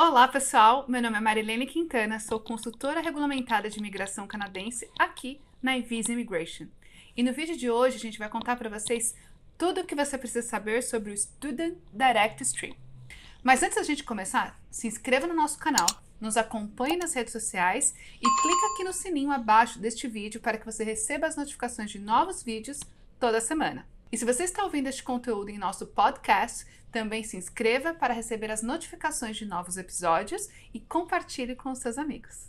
Olá, pessoal. Meu nome é Marilene Quintana, sou consultora regulamentada de imigração canadense aqui na Visa Immigration. E no vídeo de hoje a gente vai contar para vocês tudo o que você precisa saber sobre o Student Direct Stream. Mas antes da gente começar, se inscreva no nosso canal, nos acompanhe nas redes sociais e clica aqui no sininho abaixo deste vídeo para que você receba as notificações de novos vídeos toda semana. E se você está ouvindo este conteúdo em nosso podcast, também se inscreva para receber as notificações de novos episódios e compartilhe com seus amigos.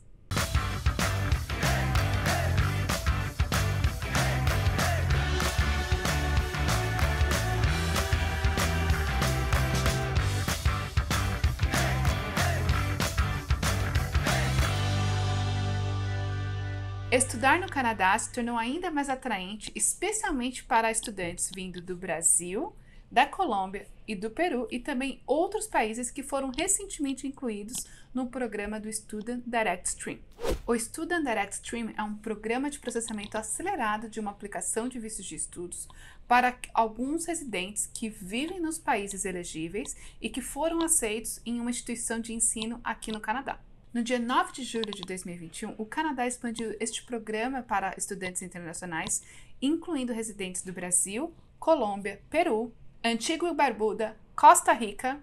Estudar no Canadá se tornou ainda mais atraente, especialmente para estudantes vindo do Brasil, da Colômbia e do Peru e também outros países que foram recentemente incluídos no programa do Student Direct Stream. O Student Direct Stream é um programa de processamento acelerado de uma aplicação de vistos de estudos para alguns residentes que vivem nos países elegíveis e que foram aceitos em uma instituição de ensino aqui no Canadá. No dia 9 de julho de 2021, o Canadá expandiu este programa para estudantes internacionais, incluindo residentes do Brasil, Colômbia, Peru, Antigua e Barbuda, Costa Rica,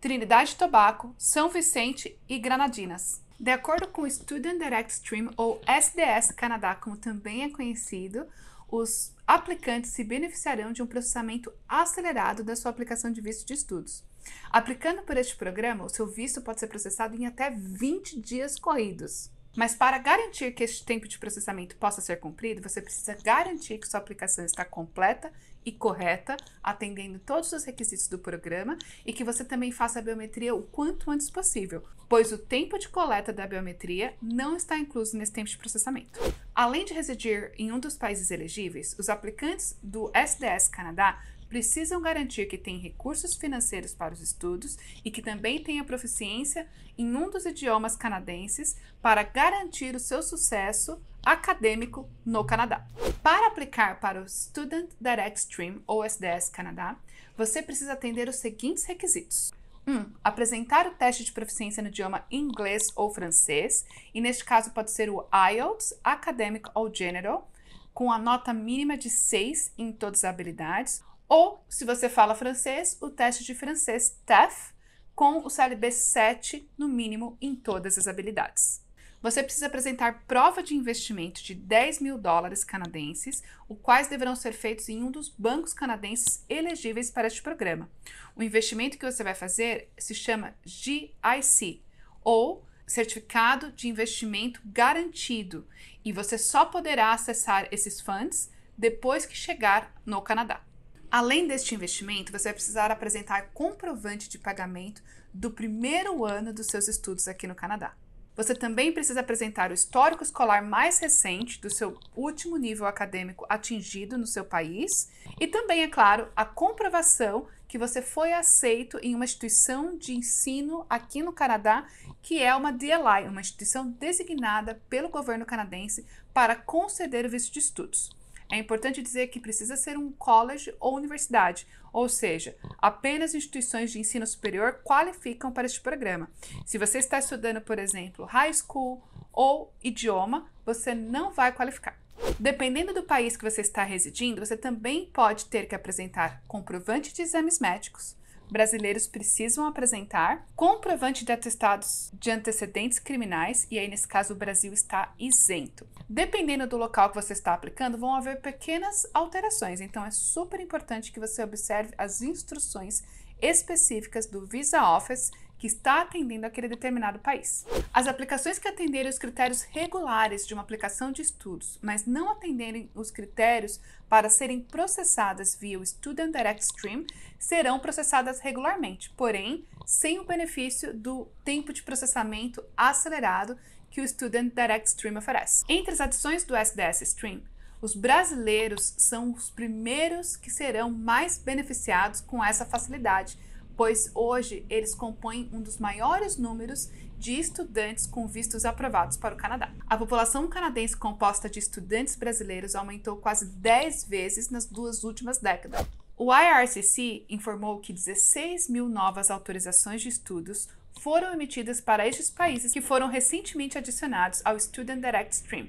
Trinidade e Tobago, São Vicente e Granadinas. De acordo com o Student Direct Stream, ou SDS Canadá, como também é conhecido, os aplicantes se beneficiarão de um processamento acelerado da sua aplicação de visto de estudos. Aplicando por este programa, o seu visto pode ser processado em até 20 dias corridos. Mas para garantir que este tempo de processamento possa ser cumprido, você precisa garantir que sua aplicação está completa e correta, atendendo todos os requisitos do programa e que você também faça a biometria o quanto antes possível, pois o tempo de coleta da biometria não está incluso nesse tempo de processamento. Além de residir em um dos países elegíveis, os aplicantes do SDS Canadá precisam garantir que têm recursos financeiros para os estudos e que também tenha proficiência em um dos idiomas canadenses para garantir o seu sucesso acadêmico no Canadá. Para aplicar para o Student Direct Stream ou SDS Canadá, você precisa atender os seguintes requisitos. 1. Um, apresentar o teste de proficiência no idioma inglês ou francês, e neste caso pode ser o IELTS, Academic ou General, com a nota mínima de 6 em todas as habilidades, ou, se você fala francês, o teste de francês TEF com o CLB 7 no mínimo em todas as habilidades. Você precisa apresentar prova de investimento de 10 mil dólares canadenses, os quais deverão ser feitos em um dos bancos canadenses elegíveis para este programa. O investimento que você vai fazer se chama GIC, ou Certificado de Investimento Garantido, e você só poderá acessar esses funds depois que chegar no Canadá. Além deste investimento, você vai precisar apresentar comprovante de pagamento do primeiro ano dos seus estudos aqui no Canadá. Você também precisa apresentar o histórico escolar mais recente do seu último nível acadêmico atingido no seu país e também, é claro, a comprovação que você foi aceito em uma instituição de ensino aqui no Canadá, que é uma DLI, uma instituição designada pelo governo canadense para conceder o visto de estudos. É importante dizer que precisa ser um college ou universidade, ou seja, apenas instituições de ensino superior qualificam para este programa. Se você está estudando, por exemplo, high school ou idioma, você não vai qualificar. Dependendo do país que você está residindo, você também pode ter que apresentar comprovante de exames médicos, brasileiros precisam apresentar, comprovante de atestados de antecedentes criminais, e aí nesse caso o Brasil está isento. Dependendo do local que você está aplicando, vão haver pequenas alterações, então é super importante que você observe as instruções específicas do Visa Office que está atendendo aquele determinado país. As aplicações que atenderem os critérios regulares de uma aplicação de estudos, mas não atenderem os critérios para serem processadas via o Student Direct Stream, serão processadas regularmente, porém, sem o benefício do tempo de processamento acelerado que o Student Direct Stream oferece. Entre as adições do SDS Stream, os brasileiros são os primeiros que serão mais beneficiados com essa facilidade, pois hoje eles compõem um dos maiores números de estudantes com vistos aprovados para o Canadá. A população canadense composta de estudantes brasileiros aumentou quase 10 vezes nas duas últimas décadas. O IRCC informou que 16 mil novas autorizações de estudos foram emitidas para estes países que foram recentemente adicionados ao Student Direct Stream,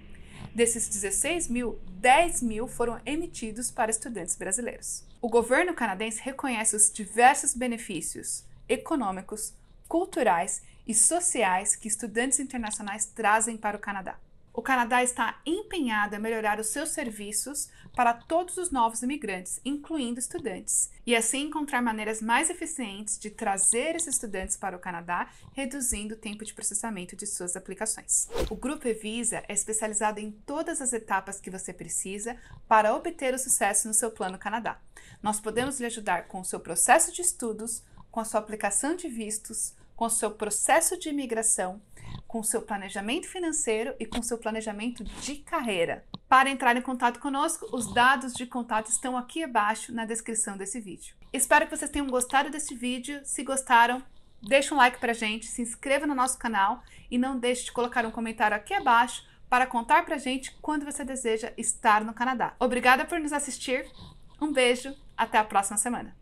Desses 16 mil, 10 mil foram emitidos para estudantes brasileiros. O governo canadense reconhece os diversos benefícios econômicos, culturais e sociais que estudantes internacionais trazem para o Canadá o Canadá está empenhado a melhorar os seus serviços para todos os novos imigrantes, incluindo estudantes, e assim encontrar maneiras mais eficientes de trazer esses estudantes para o Canadá, reduzindo o tempo de processamento de suas aplicações. O Grupo Evisa é especializado em todas as etapas que você precisa para obter o sucesso no seu plano Canadá. Nós podemos lhe ajudar com o seu processo de estudos, com a sua aplicação de vistos, com o seu processo de imigração com seu planejamento financeiro e com seu planejamento de carreira. Para entrar em contato conosco, os dados de contato estão aqui abaixo na descrição desse vídeo. Espero que vocês tenham gostado desse vídeo. Se gostaram, deixe um like pra gente, se inscreva no nosso canal e não deixe de colocar um comentário aqui abaixo para contar pra gente quando você deseja estar no Canadá. Obrigada por nos assistir. Um beijo, até a próxima semana.